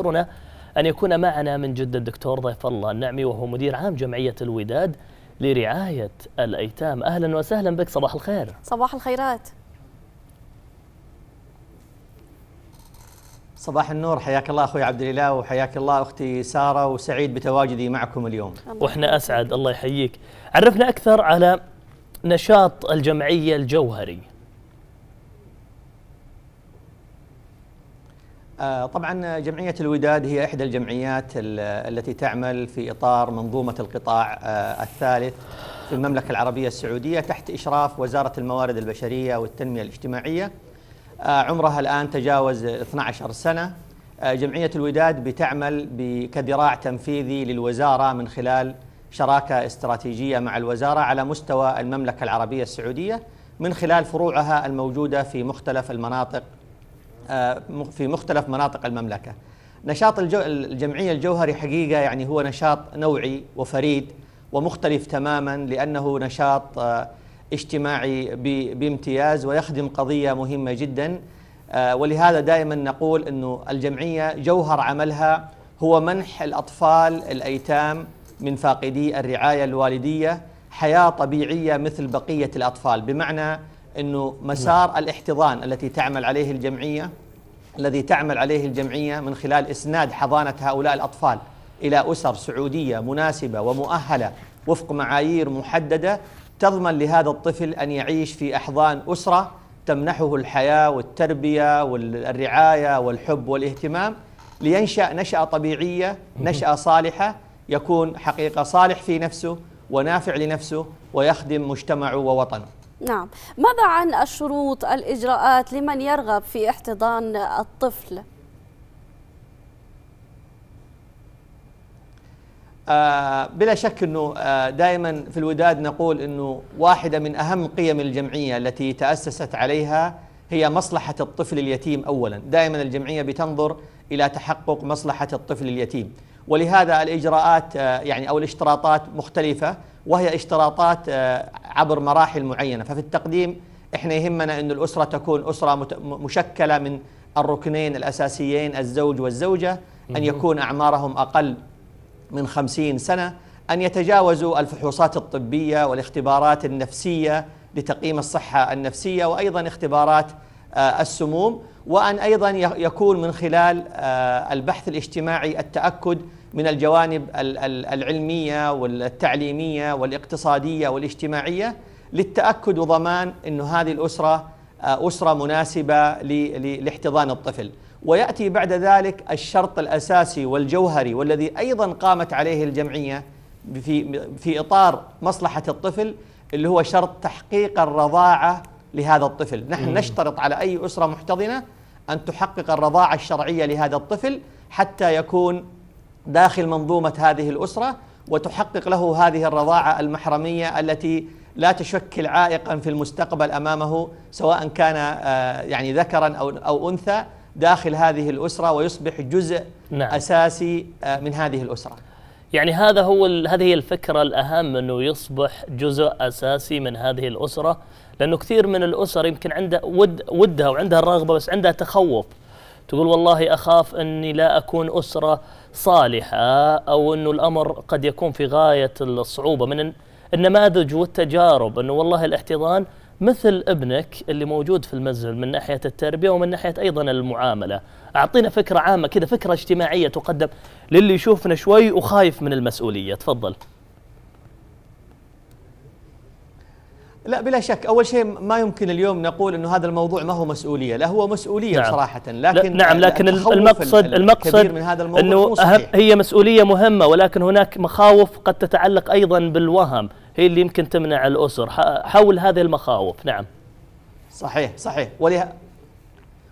يسرنا أن يكون معنا من جدة الدكتور ضيف الله النعمي وهو مدير عام جمعية الوداد لرعاية الأيتام أهلا وسهلا بك صباح الخير صباح الخيرات صباح النور حياك الله اخوي عبد الاله وحياك الله اختي ساره وسعيد بتواجدي معكم اليوم. واحنا اسعد الله يحييك. عرفنا اكثر على نشاط الجمعيه الجوهري. آه، طبعا جمعية الوداد هي إحدى الجمعيات التي تعمل في إطار منظومة القطاع آه، الثالث في المملكة العربية السعودية تحت إشراف وزارة الموارد البشرية والتنمية الاجتماعية آه، عمرها الآن تجاوز 12 سنة جمعية الوداد بتعمل كذراع تنفيذي للوزارة من خلال شراكة استراتيجية مع الوزارة على مستوى المملكة العربية السعودية من خلال فروعها الموجودة في مختلف المناطق آه، في مختلف مناطق المملكه. نشاط الجو الجمعيه الجوهري حقيقه يعني هو نشاط نوعي وفريد ومختلف تماما لانه نشاط آه، اجتماعي بامتياز ويخدم قضيه مهمه جدا آه، ولهذا دائما نقول انه الجمعيه جوهر عملها هو منح الاطفال الايتام من فاقدي الرعايه الوالديه حياه طبيعيه مثل بقيه الاطفال بمعنى انه مسار الاحتضان التي تعمل عليه الجمعيه الذي تعمل عليه الجمعيه من خلال اسناد حضانه هؤلاء الاطفال الى اسر سعوديه مناسبه ومؤهله وفق معايير محدده تضمن لهذا الطفل ان يعيش في احضان اسره تمنحه الحياه والتربيه والرعايه والحب والاهتمام لينشا نشاه طبيعيه نشاه صالحه يكون حقيقه صالح في نفسه ونافع لنفسه ويخدم مجتمعه ووطنه نعم ماذا عن الشروط الإجراءات لمن يرغب في احتضان الطفل؟ آه بلا شك أنه آه دائما في الوداد نقول أنه واحدة من أهم قيم الجمعية التي تأسست عليها هي مصلحة الطفل اليتيم أولا دائما الجمعية بتنظر إلى تحقق مصلحة الطفل اليتيم ولهذا الإجراءات آه، يعني أو الاشتراطات مختلفة وهي اشتراطات آه، عبر مراحل معينة ففي التقديم احنا يهمنا أن الأسرة تكون أسرة مشكلة من الركنين الأساسيين الزوج والزوجة أن يكون أعمارهم أقل من خمسين سنة أن يتجاوزوا الفحوصات الطبية والاختبارات النفسية لتقييم الصحة النفسية وأيضا اختبارات آه، السموم وأن أيضا يكون من خلال آه، البحث الاجتماعي التأكد من الجوانب العلمية والتعليمية والاقتصادية والاجتماعية للتأكد وضمان أن هذه الأسرة آه، أسرة مناسبة لاحتضان الطفل ويأتي بعد ذلك الشرط الأساسي والجوهري والذي أيضا قامت عليه الجمعية في, في إطار مصلحة الطفل اللي هو شرط تحقيق الرضاعة لهذا الطفل نحن مم. نشترط على أي أسرة محتضنة أن تحقق الرضاعة الشرعية لهذا الطفل حتى يكون داخل منظومة هذه الأسرة وتحقق له هذه الرضاعة المحرمية التي لا تشكل عائقا في المستقبل أمامه سواء كان آه، يعني ذكرا أو, أو أنثى داخل هذه الأسرة ويصبح جزء نعم. أساسي آه، من هذه الأسرة يعني هذا هو هذه هي الفكره الاهم انه يصبح جزء اساسي من هذه الاسره لانه كثير من الاسر يمكن عندها ود ودها وعندها الرغبه بس عندها تخوف تقول والله اخاف اني لا اكون اسره صالحه او انه الامر قد يكون في غايه الصعوبه من النماذج والتجارب انه والله الاحتضان مثل ابنك اللي موجود في المنزل من ناحيه التربيه ومن ناحيه ايضا المعامله اعطينا فكره عامه كذا فكره اجتماعيه تقدم للي يشوفنا شوي وخايف من المسؤوليه تفضل لا بلا شك اول شيء ما يمكن اليوم نقول انه هذا الموضوع ما هو مسؤوليه لا هو مسؤوليه نعم. صراحه لكن نعم لكن المقصد المقصد من هذا الموضوع انه هي مسؤوليه مهمه ولكن هناك مخاوف قد تتعلق ايضا بالوهم هي اللي يمكن تمنع الأسر حول هذه المخاوف نعم صحيح صحيح وله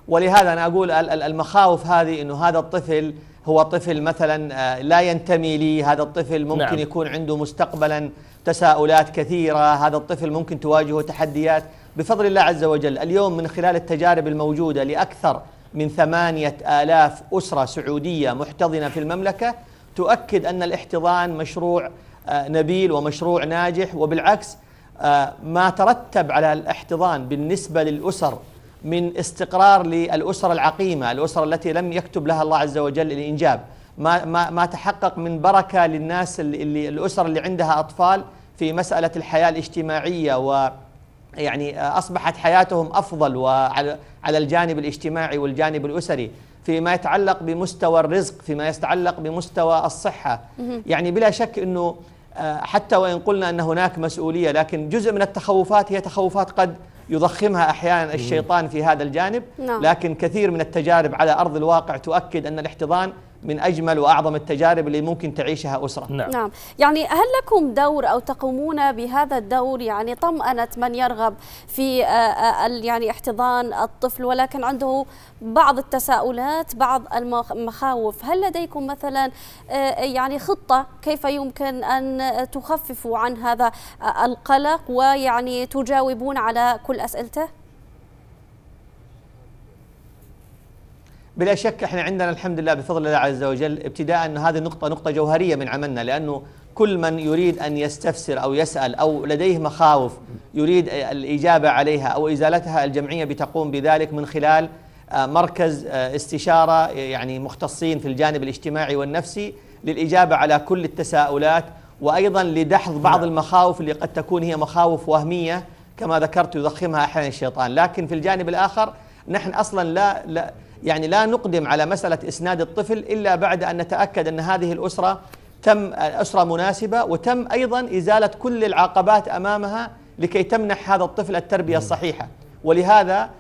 ولهذا أنا أقول المخاوف هذه أنه هذا الطفل هو طفل مثلا آه، لا ينتمي لي هذا الطفل ممكن نعم. يكون عنده مستقبلا تساؤلات كثيرة هذا الطفل ممكن تواجهه تحديات بفضل الله عز وجل اليوم من خلال التجارب الموجودة لأكثر من ثمانية آلاف أسرة سعودية محتضنة في المملكة تؤكد أن الاحتضان مشروع آه، نبيل ومشروع ناجح وبالعكس آه، ما ترتب على الاحتضان بالنسبة للأسر من استقرار للأسر العقيمة الأسر التي لم يكتب لها الله عز وجل الإنجاب ما, ما, ما تحقق من بركة للناس اللي الأسر اللي عندها أطفال في مسألة الحياة الاجتماعية و يعني آه، أصبحت حياتهم أفضل وعلى الجانب الاجتماعي والجانب الأسري فيما يتعلق بمستوى الرزق فيما يتعلق بمستوى الصحة يعني بلا شك أنه آه، حتى وإن قلنا أن هناك مسؤولية لكن جزء من التخوفات هي تخوفات قد يضخمها أحيانا الشيطان في هذا الجانب نعم. لكن كثير من التجارب على أرض الواقع تؤكد أن الاحتضان من أجمل وأعظم التجارب اللي ممكن تعيشها أسرة نعم, نعم. يعني هل لكم دور أو تقومون بهذا الدور يعني طمأنة من يرغب في آه، آه، يعني احتضان الطفل ولكن عنده بعض التساؤلات بعض المخاوف هل لديكم مثلا آه، يعني خطة كيف يمكن أن تخففوا عن هذا القلق ويعني تجاوبون على كل أسئلته بلا شك احنا عندنا الحمد لله بفضل الله عز وجل ابتداء ان هذه النقطه نقطه جوهريه من عملنا لانه كل من يريد ان يستفسر او يسال او لديه مخاوف يريد الاجابه عليها او ازالتها الجمعيه بتقوم بذلك من خلال آه، مركز آه، استشاره يعني مختصين في الجانب الاجتماعي والنفسي للاجابه على كل التساؤلات وايضا لدحض بعض نعم. المخاوف اللي قد تكون هي مخاوف وهميه كما ذكرت يضخمها احيانا الشيطان لكن في الجانب الاخر نحن اصلا لا لا يعني لا نقدم على مساله اسناد الطفل الا بعد ان نتاكد ان هذه الاسره تم اسره مناسبه وتم ايضا ازاله كل العقبات امامها لكي تمنح هذا الطفل التربيه الصحيحه ولهذا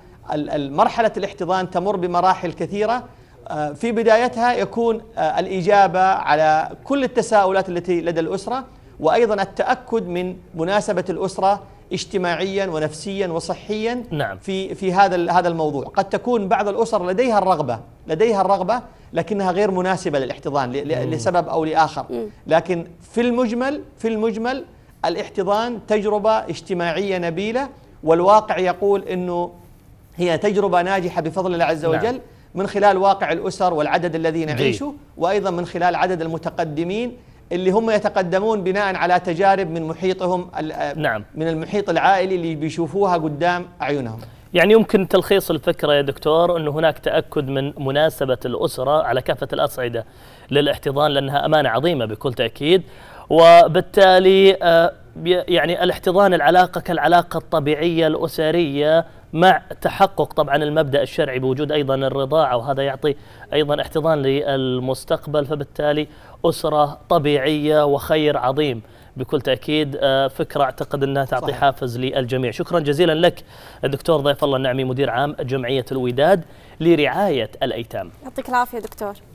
مرحله الاحتضان تمر بمراحل كثيره آه، في بدايتها يكون آه، الاجابه على كل التساؤلات التي لدى الاسره وايضا التاكد من مناسبه الاسره اجتماعيا ونفسيا وصحيا نعم. في في هذا هذا الموضوع قد تكون بعض الاسر لديها الرغبه لديها الرغبه لكنها غير مناسبه للاحتضان لسبب او لاخر لكن في المجمل في المجمل الاحتضان تجربه اجتماعيه نبيله والواقع يقول انه هي تجربه ناجحه بفضل الله عز نعم. وجل نعم. من خلال واقع الاسر والعدد الذي نعيشه وايضا من خلال عدد المتقدمين اللي هم يتقدمون بناء على تجارب من محيطهم نعم من المحيط العائلي اللي بيشوفوها قدام اعينهم يعني يمكن تلخيص الفكرة يا دكتور انه هناك تأكد من مناسبة الأسرة على كافة الأصعدة للاحتضان لأنها أمانة عظيمة بكل تأكيد وبالتالي آه، يعني الاحتضان العلاقة كالعلاقة الطبيعية الأسرية مع تحقق طبعا المبدا الشرعي بوجود ايضا الرضاعه وهذا يعطي ايضا احتضان للمستقبل فبالتالي اسره طبيعيه وخير عظيم بكل تاكيد آه، فكره اعتقد انها تعطي صحيح. حافز للجميع شكرا جزيلا لك الدكتور ضيف الله النعمي مدير عام جمعيه الوداد لرعايه الايتام يعطيك العافيه دكتور